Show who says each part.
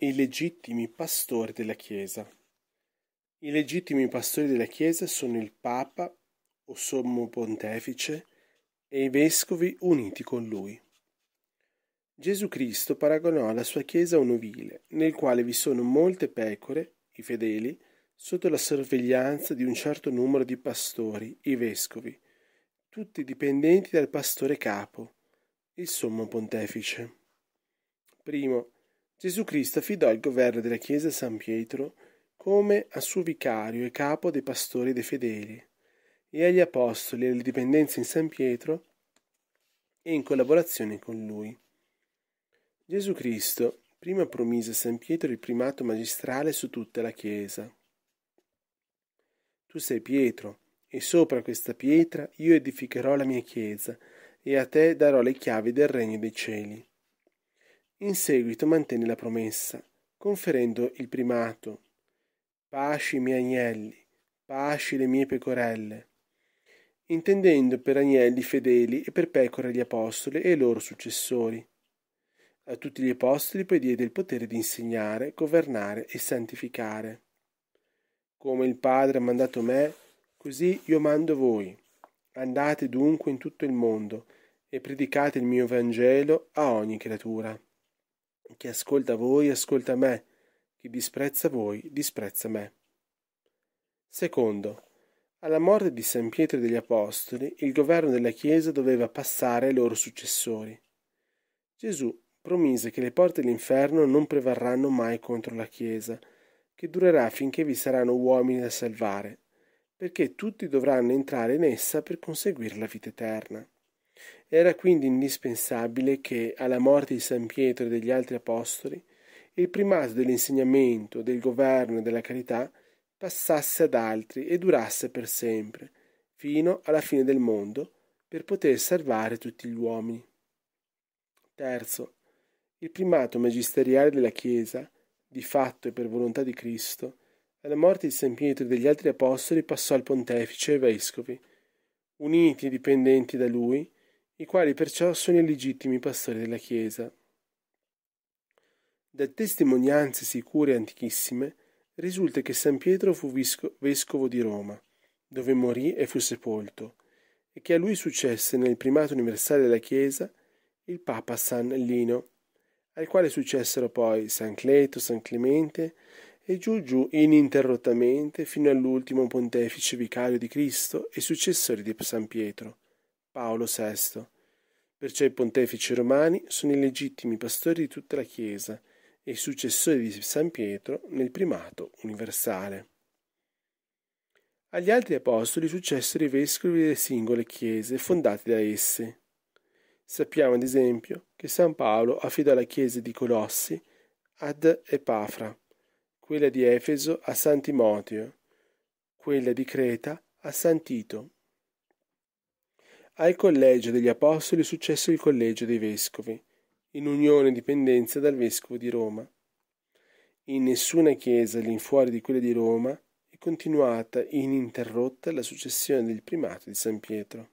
Speaker 1: i legittimi pastori della Chiesa. I legittimi pastori della Chiesa sono il Papa o Sommo Pontefice e i vescovi uniti con lui. Gesù Cristo paragonò la sua Chiesa a un ovile, nel quale vi sono molte pecore, i fedeli, sotto la sorveglianza di un certo numero di pastori, i vescovi, tutti dipendenti dal pastore capo, il sommo pontefice. Primo, Gesù Cristo affidò il governo della Chiesa a San Pietro come a suo vicario e capo dei pastori dei fedeli, e agli apostoli e alle dipendenze in San Pietro e in collaborazione con lui. Gesù Cristo prima promise a San Pietro il primato magistrale su tutta la Chiesa. Tu sei Pietro, e sopra questa pietra io edificherò la mia Chiesa, e a te darò le chiavi del regno dei cieli. In seguito mantenne la promessa, conferendo il primato. Pasci i miei agnelli, pasci le mie pecorelle, intendendo per agnelli fedeli e per pecore gli apostoli e i loro successori. A tutti gli apostoli poi diede il potere di insegnare, governare e santificare. Come il Padre ha mandato me, così io mando voi. Andate dunque in tutto il mondo e predicate il mio Vangelo a ogni creatura. Chi ascolta voi, ascolta me, chi disprezza voi, disprezza me. Secondo, alla morte di San Pietro e degli Apostoli, il governo della Chiesa doveva passare ai loro successori. Gesù promise che le porte dell'inferno non prevarranno mai contro la Chiesa, che durerà finché vi saranno uomini da salvare, perché tutti dovranno entrare in essa per conseguire la vita eterna. Era quindi indispensabile che, alla morte di San Pietro e degli altri apostoli, il primato dell'insegnamento, del governo e della carità passasse ad altri e durasse per sempre, fino alla fine del mondo, per poter salvare tutti gli uomini. Terzo, il primato magisteriale della Chiesa, di fatto e per volontà di Cristo, alla morte di San Pietro e degli altri apostoli passò al pontefice e ai vescovi, uniti e dipendenti da lui, i quali perciò sono i legittimi pastori della Chiesa. Da testimonianze sicure e antichissime risulta che San Pietro fu vescovo di Roma, dove morì e fu sepolto, e che a lui successe nel primato universale della Chiesa il Papa San Lino, al quale successero poi San Cleto, San Clemente e giù giù ininterrottamente fino all'ultimo pontefice vicario di Cristo e successore di San Pietro, Paolo VI. Perciò i pontefici romani sono i legittimi pastori di tutta la Chiesa e i successori di San Pietro nel primato universale. Agli altri apostoli successero i vescovi delle singole chiese fondate da essi. Sappiamo ad esempio che San Paolo affidò la chiesa di Colossi ad Epafra, quella di Efeso a San Timoteo, quella di Creta a San Tito al collegio degli apostoli successo il collegio dei vescovi, in unione e dipendenza dal vescovo di Roma. In nessuna chiesa all'infuori di quella di Roma è continuata ininterrotta la successione del primato di San Pietro.